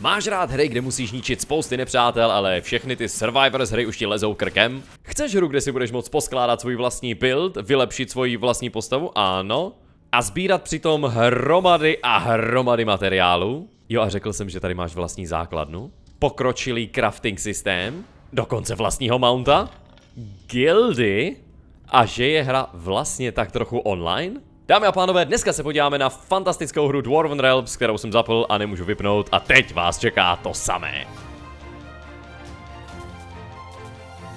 Máš rád hry, kde musíš ničit spousty nepřátel, ale všechny ty Survivors hry už ti lezou krkem? Chceš hru, kde si budeš moct poskládat svůj vlastní build, vylepšit svoji vlastní postavu? Ano. A sbírat přitom hromady a hromady materiálu? Jo a řekl jsem, že tady máš vlastní základnu? Pokročilý crafting systém? Dokonce vlastního mounta? Gildy? A že je hra vlastně tak trochu online? Dámy a pánové, dneska se podíváme na fantastickou hru Dwarven Realms, kterou jsem zapl a nemůžu vypnout a teď vás čeká to samé.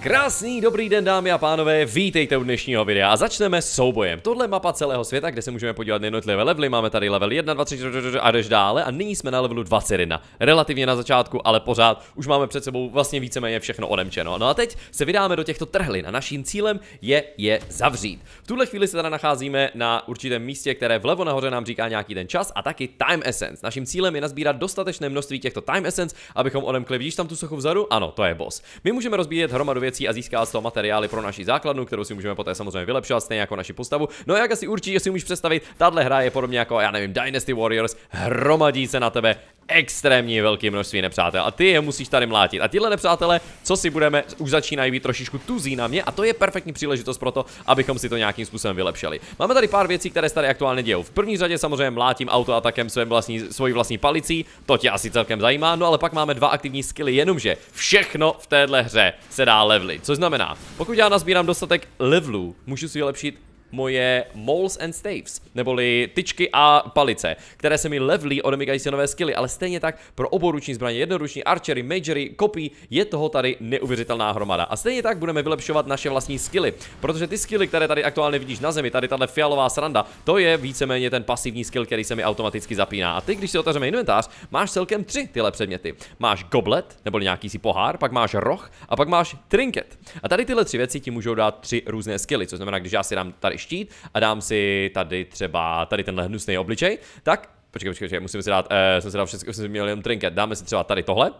Krásný dobrý den dámy a pánové, vítejte u dnešního videa a začneme soubojem. Tohle je mapa celého světa, kde se můžeme podívat na jednotlivé levely, máme tady level 1, 2, 3 a jdeš dále a nyní jsme na levelu 21. Relativně na začátku, ale pořád už máme před sebou vlastně víceméně všechno odemčeno. No a teď se vydáme do těchto trhlin a naším cílem je je zavřít. V tuhle chvíli se teda nacházíme na určitém místě, které vlevo nahoře nám říká nějaký ten čas a taky time essence. Naším cílem je nazbírat dostatečné množství těchto time essence, abychom odemkli, vidíš tam tu sochu vzadu? Ano, to je boss. My můžeme rozbíjet hromadu věcí věcí a získá z toho materiály pro naši základnu, kterou si můžeme poté samozřejmě vylepšovat, stejně jako naši postavu. No a jak asi určitě si můžeš představit, tahle hra je podobně jako, já nevím, Dynasty Warriors, hromadí se na tebe extrémně velké množství nepřátel a ty je musíš tady mlátit. A tyhle nepřátelé, co si budeme, už začínají být trošičku tuzí na mě a to je perfektní příležitost pro to, abychom si to nějakým způsobem vylepšili. Máme tady pár věcí, které se tady aktuálně dějou. V první řadě samozřejmě mlátím auto autoatakem svém vlastní, svojí vlastní palicí, to tě asi celkem zajímá, no ale pak máme dva aktivní skilly, jenomže všechno v téhle hře se dá levely. Což znamená, pokud já nazbírám dostatek levelů, můžu si vylepšit moje Moles and Staves, neboli tyčky a palice, které se mi levlí od se nové skily, ale stejně tak pro oboruční zbraně, jednoruční, archery, majory, kopí, je toho tady neuvěřitelná hromada. A stejně tak budeme vylepšovat naše vlastní skily, protože ty skily, které tady aktuálně vidíš na zemi, tady tahle fialová sranda, to je víceméně ten pasivní skill, který se mi automaticky zapíná. A ty, když si otevřeme inventář, máš celkem tři tyhle předměty. Máš goblet, nebo nějaký si pohár, pak máš roh a pak máš trinket. A tady tyhle tři věci ti můžou dát tři různé skily, což znamená, když já si dám tady štít a dám si tady třeba tady tenhle hnusný obličej, tak Počkej, počkej, počkej, musím si dát, uh, jsem si dal všechno, jsem si měl jenom trinket, dáme si třeba tady tohle,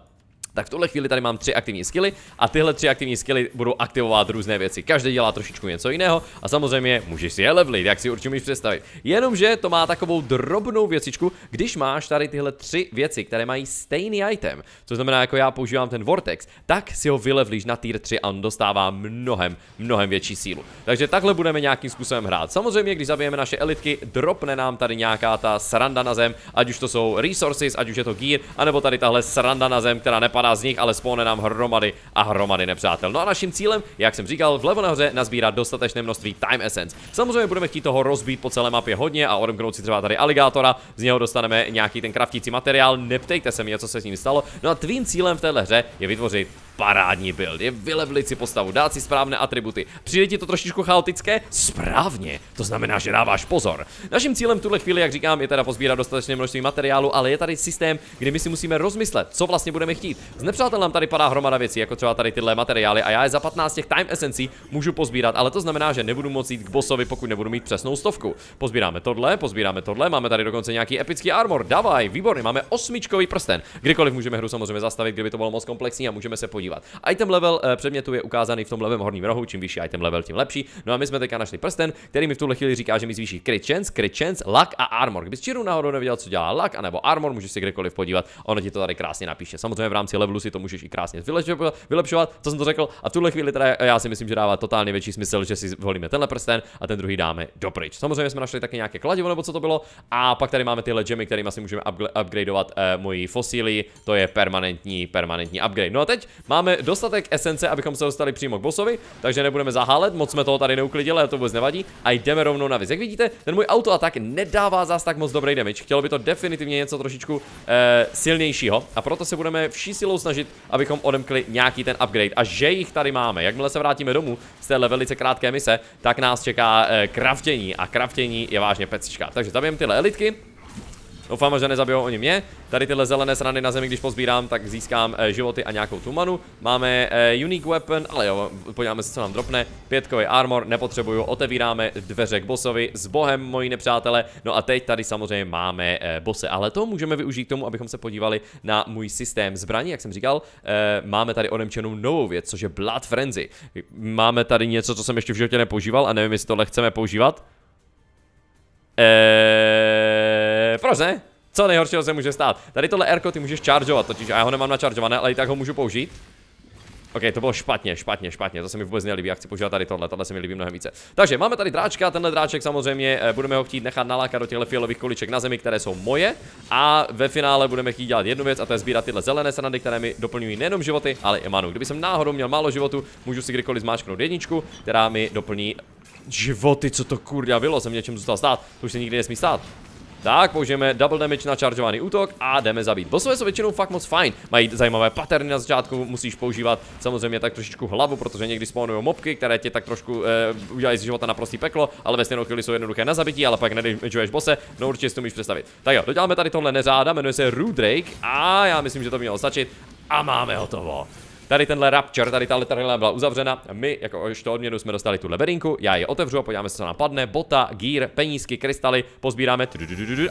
tak v tuhle chvíli tady mám tři aktivní skily a tyhle tři aktivní skily budou aktivovat různé věci. Každý dělá trošičku něco jiného a samozřejmě můžeš si je levlit, jak si určitě můžeš představit. Jenomže to má takovou drobnou věcičku, když máš tady tyhle tři věci, které mají stejný item, což znamená, jako já používám ten Vortex, tak si ho vylevlíš na tier 3 a on dostává mnohem, mnohem větší sílu. Takže takhle budeme nějakým způsobem hrát. Samozřejmě, když zabijeme naše elitky, dropne nám tady nějaká ta sranda na zem, ať už to jsou resources, ať už je to gear, anebo tady tahle sranda na zem, která nepadá 12 z nich, ale spawne nám hromady a hromady nepřátel. No a naším cílem, jak jsem říkal, vlevo nahoře nazbírat dostatečné množství Time Essence. Samozřejmě budeme chtít toho rozbít po celé mapě hodně a odemknout si třeba tady aligátora, z něho dostaneme nějaký ten kraftící materiál, neptejte se mě, co se s ním stalo. No a tvým cílem v téhle hře je vytvořit parádní build, je vylevlit si postavu, dát si správné atributy. Přijde ti to trošičku chaotické? Správně, to znamená, že dáváš pozor. Naším cílem v tuhle chvíli, jak říkám, je teda pozbírat dostatečné množství materiálu, ale je tady systém, kdy my si musíme rozmyslet, co vlastně budeme chtít. Z nepřátel nám tady padá hromada věcí, jako třeba tady tyhle materiály a já je za 15 těch time esencí můžu pozbírat, ale to znamená, že nebudu moci jít k bosovi, pokud nebudu mít přesnou stovku. Pozbíráme tohle, pozbíráme tohle, máme tady dokonce nějaký epický armor, davaj, výborný, máme osmičkový prsten. Kdykoliv můžeme hru samozřejmě zastavit, kdyby to bylo moc komplexní a můžeme se podívat podívat. Item level eh, předmětu je ukázaný v tom levém horním rohu, čím vyšší item level, tím lepší. No a my jsme teďka našli prsten, který mi v tuhle chvíli říká, že mi zvýší crit chance, crit chance, luck a armor. Kdyby čiru náhodou nevěděl, co dělá luck anebo armor, můžeš si kdekoliv podívat, ono ti to tady krásně napíše. Samozřejmě v rámci levelu si to můžeš i krásně vylepšovat, co jsem to řekl. A v tuhle chvíli teda já si myslím, že dává totálně větší smysl, že si volíme tenhle prsten a ten druhý dáme dopryč. Samozřejmě jsme našli taky nějaké kladivo nebo co to bylo. A pak tady máme tyhle gemy, kterými asi můžeme upgradeovat uh, moji fosíly. to je permanentní, permanentní upgrade. No a teď Máme dostatek esence, abychom se dostali přímo k bosovi, takže nebudeme zahálet, moc jsme toho tady neuklidili, ale to vůbec nevadí. A jdeme rovnou na viz. Jak vidíte, ten můj auto tak nedává zás tak moc dobrý damage. Chtělo by to definitivně něco trošičku eh, silnějšího a proto se budeme vší silou snažit, abychom odemkli nějaký ten upgrade. A že jich tady máme. Jakmile se vrátíme domů z téhle velice krátké mise, tak nás čeká eh, kraftění a kraftění je vážně pecička. Takže zabijeme tyhle elitky. Doufám, že nezabijou oni mě. Tady tyhle zelené srany na zemi, když pozbírám, tak získám eh, životy a nějakou tumanu. Máme Máme eh, unique weapon, ale jo, podíváme se, co nám dropne. Pětkový armor, nepotřebuju, otevíráme dveře k bosovi. S bohem, moji nepřátelé. No a teď tady samozřejmě máme eh, bose, ale to můžeme využít k tomu, abychom se podívali na můj systém zbraní, jak jsem říkal. Máme tady odemčenou novou věc, což je Blood Frenzy. Máme tady něco, co jsem ještě v životě nepoužíval a nevím, jestli tohle chceme používat. Eee proč ne? Co nejhoršího se může stát? Tady tohle Erko ty můžeš chargeovat, totiž já ho nemám načaržované, ale i tak ho můžu použít. OK, to bylo špatně, špatně, špatně, to se mi vůbec nelíbí, já chci používat tady tohle, tohle se mi líbí mnohem více. Takže máme tady dráčka, tenhle dráček samozřejmě eh, budeme ho chtít nechat nalákat do těchto fialových kuliček na zemi, které jsou moje. A ve finále budeme chtít dělat jednu věc a to je sbírat tyhle zelené srandy, které mi doplňují nejenom životy, ale i manu. Kdyby jsem náhodou měl málo životu, můžu si kdykoliv zmáčknout jedničku, která mi doplní životy, co to kurďa bylo, jsem něčem zůstal stát, to už se nikdy nesmí stát. Tak, použijeme double damage na chargeovaný útok a jdeme zabít. Bosové jsou většinou fakt moc fajn. Mají zajímavé paterny na začátku, musíš používat samozřejmě tak trošičku hlavu, protože někdy spawnují mobky, které tě tak trošku e, udělají z života prostý peklo, ale ve stejnou chvíli jsou jednoduché na zabití, ale pak nedamageuješ bose, no určitě si to můžeš představit. Tak jo, doděláme tady tohle neřáda, jmenuje se Drake a já myslím, že to by mělo stačit a máme hotovo. Tady tenhle Rapture, tady ta letadla byla uzavřena. My, jako to odměnu, jsme dostali tu leberinku. Já je otevřu a podíváme se, co nám padne. Bota, gír, penízky, krystaly, pozbíráme.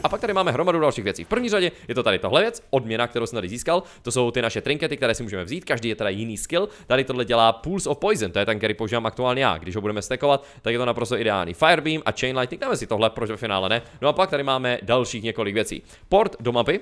A pak tady máme hromadu dalších věcí. V první řadě je to tady tohle věc, odměna, kterou jsem tady získal. To jsou ty naše trinkety, které si můžeme vzít. Každý je teda jiný skill. Tady tohle dělá Pulse of Poison, to je ten, který používám aktuálně já. Když ho budeme stekovat, tak je to naprosto ideální. Firebeam a Chain Lightning, dáme si tohle, proč ve finále ne. No a pak tady máme dalších několik věcí. Port do mapy,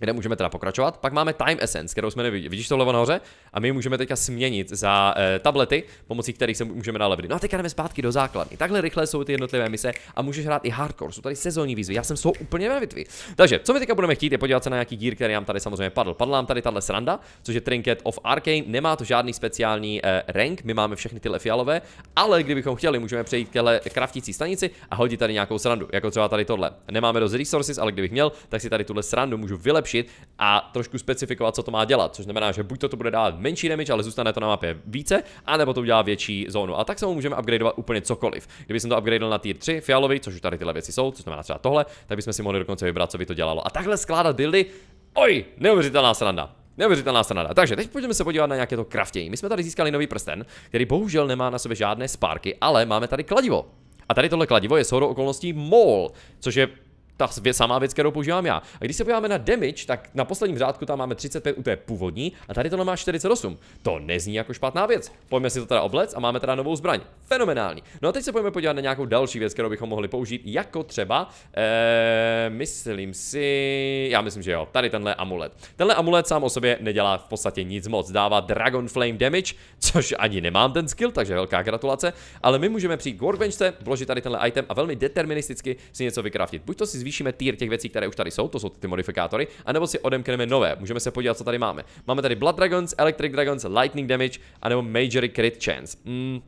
kde můžeme teda pokračovat. Pak máme Time Essence, kterou jsme neviděli. Vidíš tohle nahoře? a my můžeme teďka směnit za e, tablety, pomocí kterých se můžeme dát levely. No a teďka jdeme zpátky do základny. Takhle rychle jsou ty jednotlivé mise a můžeš hrát i hardcore. Jsou tady sezónní výzvy. Já jsem jsou úplně ve bitvy. Takže, co my teďka budeme chtít, je podívat se na nějaký dír, který nám tady samozřejmě padl. Padla nám tady tahle sranda, což je Trinket of Arcane. Nemá to žádný speciální e, rank, my máme všechny tyhle fialové, ale kdybychom chtěli, můžeme přejít k kraftící stanici a hodit tady nějakou srandu, jako třeba tady tohle. Nemáme dost resources, ale kdybych měl, tak si tady tuhle srandu můžu vylepšit a trošku specifikovat, co to má dělat, což znamená, že buď to, bude dát menší damage, ale zůstane to na mapě více, anebo to udělá větší zónu. A tak se mu můžeme upgradeovat úplně cokoliv. Kdyby jsem to upgradeoval na tier 3 fialový, což už tady tyhle věci jsou, což znamená třeba tohle, tak bychom si mohli dokonce vybrat, co by to dělalo. A takhle skládat buildy, oj, neuvěřitelná sranda. Neuvěřitelná strana. Takže teď pojďme se podívat na nějaké to kraftění. My jsme tady získali nový prsten, který bohužel nemá na sobě žádné spárky, ale máme tady kladivo. A tady tohle kladivo je shodou okolností mol, což je ta samá věc, kterou používám já. A když se podíváme na damage, tak na posledním řádku tam máme 35 u té původní a tady to má 48. To nezní jako špatná věc. Pojďme si to teda oblec a máme teda novou zbraň. Fenomenální. No a teď se pojďme podívat na nějakou další věc, kterou bychom mohli použít, jako třeba, eh, myslím si, já myslím, že jo, tady tenhle amulet. Tenhle amulet sám o sobě nedělá v podstatě nic moc. Dává Dragon Flame damage, což ani nemám ten skill, takže velká gratulace. Ale my můžeme přijít k workbenchce, vložit tady tenhle item a velmi deterministicky si něco vykraftit. Buď to si zvýšíme tier těch věcí, které už tady jsou, to jsou ty modifikátory, anebo si odemkneme nové. Můžeme se podívat, co tady máme. Máme tady Blood Dragons, Electric Dragons, Lightning Damage, anebo Major Crit Chance. Mm,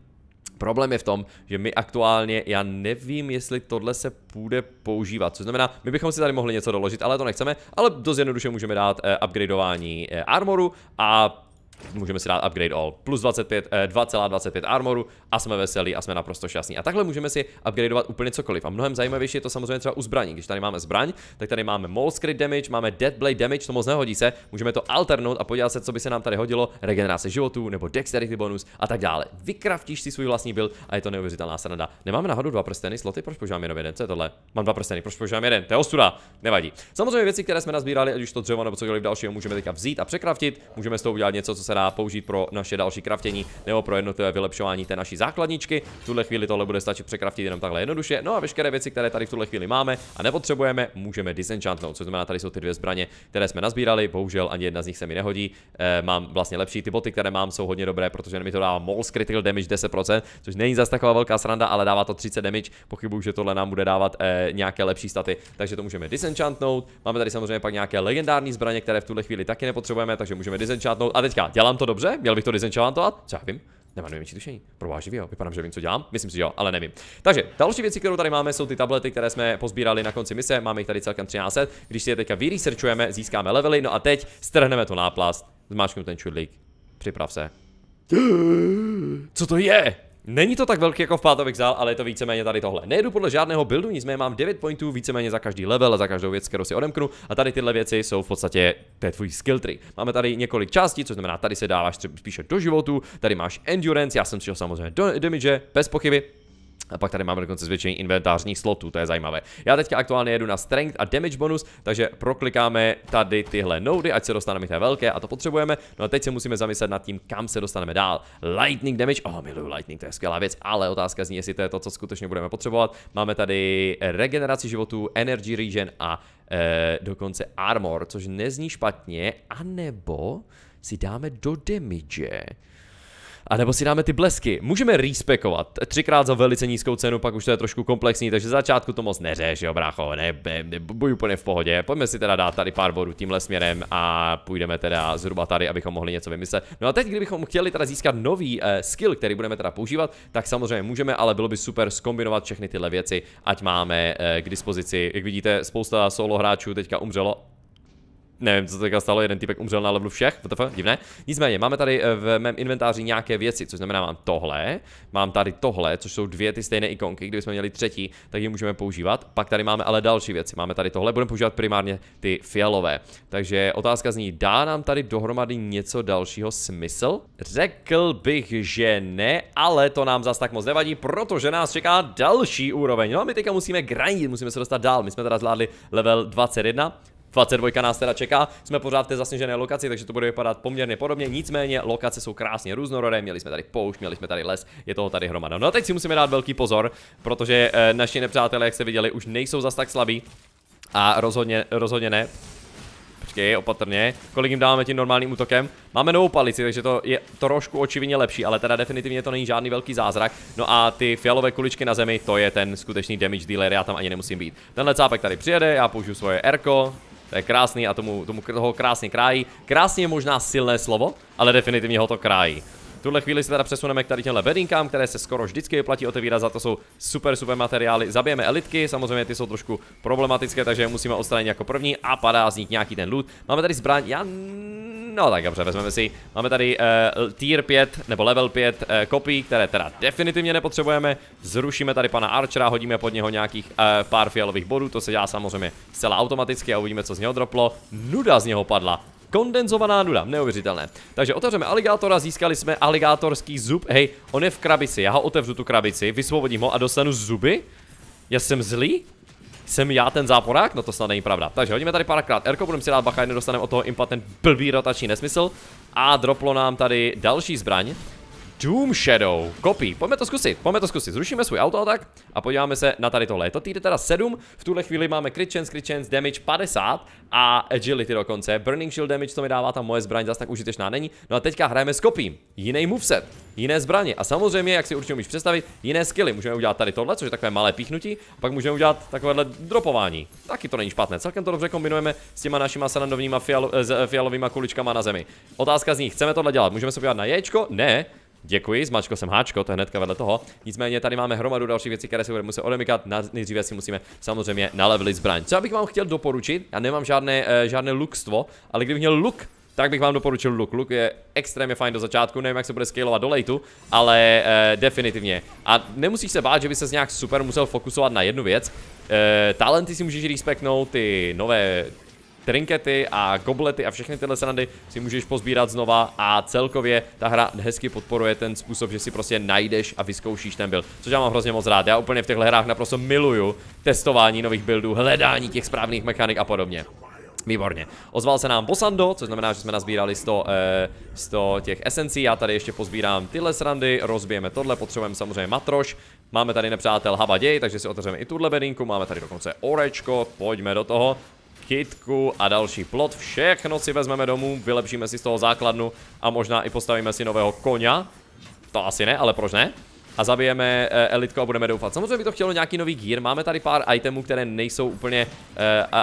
Problém je v tom, že my aktuálně, já nevím, jestli tohle se půjde používat, Co znamená, my bychom si tady mohli něco doložit, ale to nechceme, ale dost jednoduše můžeme dát e, upgradeování e, armoru a můžeme si dát upgrade all, plus 25, eh, 2,25 armoru a jsme veselí a jsme naprosto šťastní. A takhle můžeme si upgradeovat úplně cokoliv. A mnohem zajímavější je to samozřejmě třeba u zbraní. Když tady máme zbraň, tak tady máme Maul Damage, máme Dead Blade Damage, to moc nehodí se, můžeme to alternout a podívat se, co by se nám tady hodilo, regenerace životů nebo dexterity bonus a tak dále. Vykraftíš si svůj vlastní build a je to neuvěřitelná sranda. Nemáme náhodou dva prsteny, sloty, proč používám jenom jeden? Co je tohle? Mám dva prsteny, proč používám jeden? To je ostuda, nevadí. Samozřejmě věci, které jsme nazbírali, ať už to dřevo nebo cokoliv dalšího, můžeme teďka vzít a překraftit, můžeme s toho udělat něco, co se se dá použít pro naše další kraftění nebo pro jednotlivé vylepšování té naší základničky. V tuhle chvíli tohle bude stačit překraftit jenom takhle jednoduše. No a veškeré věci, které tady v tuhle chvíli máme a nepotřebujeme, můžeme disenchantnout. Co znamená, tady jsou ty dvě zbraně, které jsme nazbírali, bohužel ani jedna z nich se mi nehodí. E, mám vlastně lepší ty boty, které mám, jsou hodně dobré, protože mi to dává Mols Critical Damage 10%, což není zase taková velká sranda, ale dává to 30 damage. Pochybuju, že tohle nám bude dávat e, nějaké lepší staty, takže to můžeme disenchantnout. Máme tady samozřejmě pak nějaké legendární zbraně, které v tuhle chvíli taky nepotřebujeme, takže můžeme disenchantnout. A teďka, Dělám to dobře? Měl bych to desenchantovat? Co já vím? Nemám nejmenší tušení. Proboha jo. Vypadám, že vím, co dělám. Myslím si, že jo, ale nevím. Takže další věci, kterou tady máme, jsou ty tablety, které jsme pozbírali na konci mise. Máme jich tady celkem 13. Když si je teďka vyresearchujeme, získáme levely. No a teď strhneme to náplast, zmáčknu ten čudlík. Připrav se. Co to je? Není to tak velký jako v pátových zál, ale je to víceméně tady tohle. Nejdu podle žádného buildu, nicméně mám 9 pointů víceméně za každý level, a za každou věc, kterou si odemknu. A tady tyhle věci jsou v podstatě to je tvůj skill tree. Máme tady několik částí, což znamená, tady se dáváš spíše do životu, tady máš endurance, já jsem si samozřejmě do damage, bez pochyby, a pak tady máme dokonce zvětšení inventářních slotů, to je zajímavé. Já teďka aktuálně jedu na Strength a Damage bonus, takže proklikáme tady tyhle nody, ať se dostaneme té velké a to potřebujeme. No a teď se musíme zamyslet nad tím, kam se dostaneme dál. Lightning Damage, oh miluju Lightning, to je skvělá věc, ale otázka zní, jestli to je to, co skutečně budeme potřebovat. Máme tady eh, regeneraci životů, Energy Regen a eh, dokonce Armor, což nezní špatně, anebo si dáme do damage a nebo si dáme ty blesky. Můžeme respekovat. Třikrát za velice nízkou cenu, pak už to je trošku komplexní, takže za začátku to moc neřeš, jo, brácho, ne, ne, ne budu úplně v pohodě. Pojďme si teda dát tady pár bodů tímhle směrem a půjdeme teda zhruba tady, abychom mohli něco vymyslet. No a teď, kdybychom chtěli teda získat nový eh, skill, který budeme teda používat, tak samozřejmě můžeme, ale bylo by super skombinovat všechny tyhle věci, ať máme eh, k dispozici. Jak vidíte, spousta solo hráčů teďka umřelo nevím, co se teďka stalo, jeden typek umřel na levelu všech, WTF, divné. Nicméně, máme tady eh, v mém inventáři nějaké věci, což znamená, mám tohle, mám tady tohle, což jsou dvě ty stejné ikonky, kdybychom měli třetí, tak je můžeme používat. Pak tady máme ale další věci, máme tady tohle, budeme používat primárně ty fialové. Takže otázka zní, dá nám tady dohromady něco dalšího smysl? Řekl bych, že ne, ale to nám zas tak moc nevadí, protože nás čeká další úroveň. No a my teďka musíme grindit, musíme se dostat dál. My jsme teda zvládli level 21, 22 nás teda čeká, jsme pořád v té zasněžené lokaci, takže to bude vypadat poměrně podobně, nicméně lokace jsou krásně různorodé, měli jsme tady poušť, měli jsme tady les, je toho tady hromada. No a teď si musíme dát velký pozor, protože e, naši nepřátelé, jak jste viděli, už nejsou zas tak slabí a rozhodně, rozhodně ne. Počkej, opatrně. Kolik jim dáváme tím normálním útokem? Máme novou palici, takže to je trošku očividně lepší, ale teda definitivně to není žádný velký zázrak. No a ty fialové kuličky na zemi, to je ten skutečný damage dealer, já tam ani nemusím být. Tenhle cápek tady přijede, já použiju svoje Erko, to je krásný a tomu, tomu toho krásně krájí. Krásně je možná silné slovo, ale definitivně ho to krájí. V tuhle chvíli se teda přesuneme k tady těmhle bedinkám, které se skoro vždycky vyplatí otevírat, za to jsou super, super materiály. Zabijeme elitky, samozřejmě ty jsou trošku problematické, takže je musíme odstranit jako první a padá z nich nějaký ten loot. Máme tady zbraň, já No tak dobře, vezmeme si. Máme tady uh, tier 5 nebo level 5 uh, eh, kopí, které teda definitivně nepotřebujeme. Zrušíme tady pana Archera, hodíme pod něho nějakých uh, pár fialových bodů, to se dělá samozřejmě zcela automaticky a uvidíme, co z něho droplo. Nuda z něho padla. Kondenzovaná nuda, neuvěřitelné. Takže otevřeme aligátora, získali jsme aligátorský zub. Hej, on je v krabici, já ho otevřu tu krabici, vysvobodím ho a dostanu zuby? Já jsem zlý? Jsem já ten záporák? No to snad není pravda. Takže hodíme tady párkrát Erko, budeme si dát bacha, nedostaneme od toho impatent blbý rotační nesmysl. A droplo nám tady další zbraň. Doom Shadow. Kopí. Pojďme to zkusit, pojďme to zkusit. Zrušíme svůj auto a tak a podíváme se na tady tohle. Je to týde teda 7, v tuhle chvíli máme crit chance, crit chance, damage 50 a agility dokonce. Burning shield damage, to mi dává ta moje zbraň, zase tak užitečná není. No a teďka hrajeme s kopím. Jiný moveset, jiné zbraně a samozřejmě, jak si určitě umíš představit, jiné skilly. Můžeme udělat tady tohle, což je takové malé píchnutí, a pak můžeme udělat takovéhle dropování. Taky to není špatné. Celkem to dobře kombinujeme s těma našima srandovníma fialo, eh, fialovými kuličkama na zemi. Otázka z nich, chceme tohle dělat? Můžeme se podívat na ječko? Ne. Děkuji, zmačko jsem háčko, to je hnedka vedle toho. Nicméně tady máme hromadu dalších věcí, které se budeme muset odemykat. Nejdříve si musíme samozřejmě nalevelit zbraň. Co bych vám chtěl doporučit, já nemám žádné, uh, žádné lukstvo, ale kdybych měl luk, tak bych vám doporučil luk. Luk je extrémně fajn do začátku, nevím jak se bude skalovat do lejtu, ale e, definitivně. A nemusíš se bát, že by se nějak super musel fokusovat na jednu věc. E, talenty si můžeš respektnout, ty nové trinkety a goblety a všechny tyhle srandy si můžeš pozbírat znova a celkově ta hra hezky podporuje ten způsob, že si prostě najdeš a vyzkoušíš ten build, což já mám hrozně moc rád. Já úplně v těchto hrách naprosto miluju testování nových buildů, hledání těch správných mechanik a podobně. Výborně. Ozval se nám Bosando, což znamená, že jsme nazbírali 100, eh, 100 těch esencí. Já tady ještě pozbírám tyhle srandy, rozbijeme tohle, potřebujeme samozřejmě matroš. Máme tady nepřátel Habaděj, takže si otevřeme i tuhle bedinku. Máme tady dokonce orečko, pojďme do toho kytku a další plot. Všechno si vezmeme domů, vylepšíme si z toho základnu a možná i postavíme si nového koně. To asi ne, ale proč ne? a zabijeme uh, elitku a budeme doufat. Samozřejmě by to chtělo nějaký nový gear, máme tady pár itemů, které nejsou úplně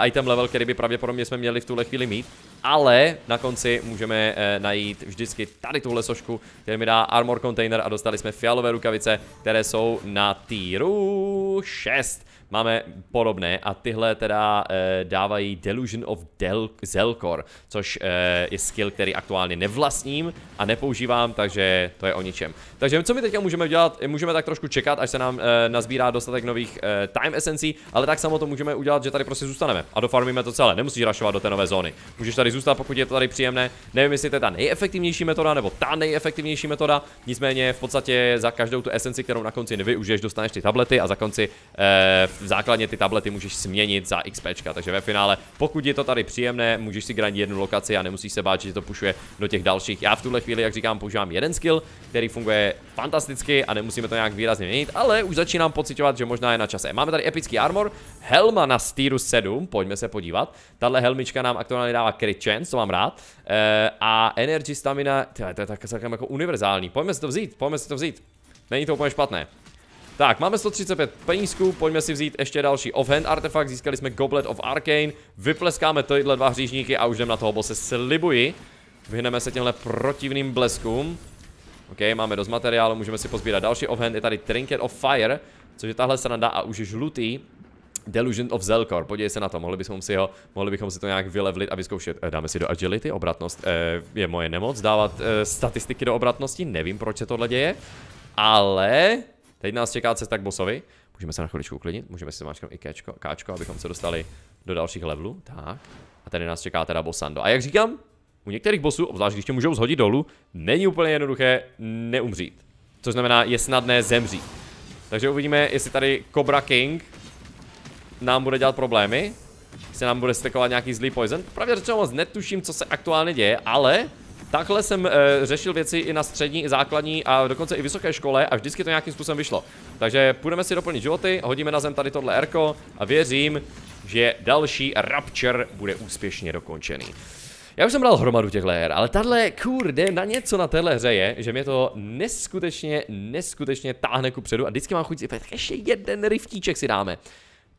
uh, item level, který by pravděpodobně jsme měli v tuhle chvíli mít, ale na konci můžeme uh, najít vždycky tady tuhle sošku, který mi dá armor container a dostali jsme fialové rukavice, které jsou na týru 6 máme podobné a tyhle teda e, dávají Delusion of Del Zelkor, což e, je skill, který aktuálně nevlastním a nepoužívám, takže to je o ničem. Takže co my teďka můžeme dělat, eh, můžeme tak trošku čekat, až se nám e, nazbírá dostatek nových e, time esencí, ale tak samo to můžeme udělat, že tady prostě zůstaneme a dofarmíme to celé, nemusíš rašovat do té nové zóny. Můžeš tady zůstat, pokud je to tady příjemné, nevím, jestli to je ta nejefektivnější metoda nebo ta nejefektivnější metoda, nicméně v podstatě za každou tu esenci, kterou na konci nevyužiješ, dostaneš ty tablety a za konci e, v základně ty tablety můžeš směnit za XP, takže ve finále, pokud je to tady příjemné, můžeš si grindit jednu lokaci a nemusíš se bát, že to pušuje do těch dalších. Já v tuhle chvíli, jak říkám, používám jeden skill, který funguje fantasticky a nemusíme to nějak výrazně měnit, ale už začínám pocitovat, že možná je na čase. Máme tady epický armor, helma na Styrus 7, pojďme se podívat. Tahle helmička nám aktuálně dává crit chance, to mám rád. E, a energy stamina, tyhle, to je tak celkem jako univerzální. Pojďme si to vzít, pojďme si to vzít. Není to úplně špatné. Tak, máme 135 penízků, pojďme si vzít ještě další offhand artefakt, získali jsme Goblet of Arcane, vypleskáme tyhle dva hříšníky a už jdem na toho bose, slibuji. Vyhneme se těmhle protivným bleskům. OK, máme dost materiálu, můžeme si pozbírat další offhand, je tady Trinket of Fire, což je tahle sranda a už je žlutý. Delusion of Zelkor, podívej se na to, mohli bychom si ho, mohli bychom si to nějak vylevlit a vyzkoušet. Eh, dáme si do agility, obratnost eh, je moje nemoc, dávat eh, statistiky do obratnosti, nevím proč se tohle děje, ale Teď nás čeká cesta k bosovi. Můžeme se na chviličku uklidnit, můžeme si zmáčknout i kéčko, káčko, abychom se dostali do dalších levelů. Tak. A tady nás čeká teda bosando. A jak říkám, u některých bosů, obzvlášť když tě můžou zhodit dolů, není úplně jednoduché neumřít. Což znamená, je snadné zemřít. Takže uvidíme, jestli tady Cobra King nám bude dělat problémy. Jestli nám bude stekovat nějaký zlý poison. Pravděpodobně moc netuším, co se aktuálně děje, ale Takhle jsem e, řešil věci i na střední, i základní a dokonce i vysoké škole a vždycky to nějakým způsobem vyšlo. Takže půjdeme si doplnit životy, hodíme na zem tady tohle Erko a věřím, že další Rapture bude úspěšně dokončený. Já už jsem bral hromadu těchto her, ale tahle kurde na něco na téhle hře je, že mě to neskutečně, neskutečně táhne ku předu a vždycky mám chuť si tak ještě jeden riftíček si dáme.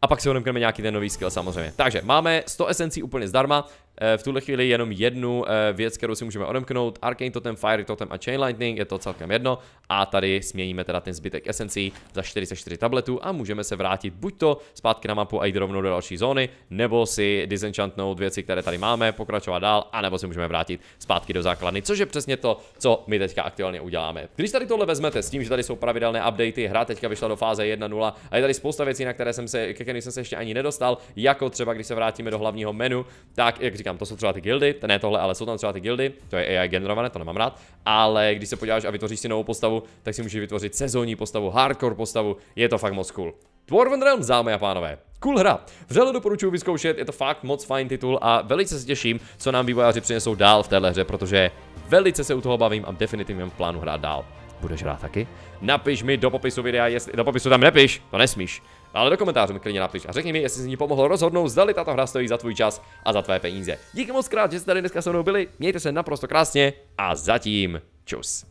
A pak si odemkneme nějaký ten nový skill samozřejmě. Takže máme 100 esencí úplně zdarma, Eh, v tuhle chvíli jenom jednu eh, věc, kterou si můžeme odemknout. Arcane Totem, Fire Totem a Chain Lightning, je to celkem jedno. A tady směníme teda ten zbytek esencí za 44 tabletů a můžeme se vrátit buď to zpátky na mapu a jít rovnou do další zóny, nebo si disenchantnout věci, které tady máme, pokračovat dál, anebo si můžeme vrátit zpátky do základny, což je přesně to, co my teďka aktuálně uděláme. Když tady tohle vezmete s tím, že tady jsou pravidelné updaty, hra teďka vyšla do fáze 1.0 a je tady spousta věcí, na které jsem se, ke jsem se ještě ani nedostal, jako třeba když se vrátíme do hlavního menu, tak jak říkám, říkám, to jsou třeba ty gildy, to ne tohle, ale jsou tam třeba ty gildy, to je AI generované, to nemám rád, ale když se podíváš a vytvoříš si novou postavu, tak si můžeš vytvořit sezónní postavu, hardcore postavu, je to fakt moc cool. Dwarven Realm, dámy a pánové. Cool hra. Vřele doporučuji vyzkoušet, je to fakt moc fajn titul a velice se těším, co nám vývojáři přinesou dál v téhle hře, protože velice se u toho bavím a definitivně mám v plánu hrát dál. Budeš hrát taky? Napiš mi do popisu videa, jestli do popisu tam nepiš, to nesmíš. No, ale do komentářů mi klidně napiš a řekni mi, jestli jsi ní pomohl rozhodnout, zda tato hra stojí za tvůj čas a za tvé peníze. Díky moc krát, že jste tady dneska se mnou byli, mějte se naprosto krásně a zatím čus.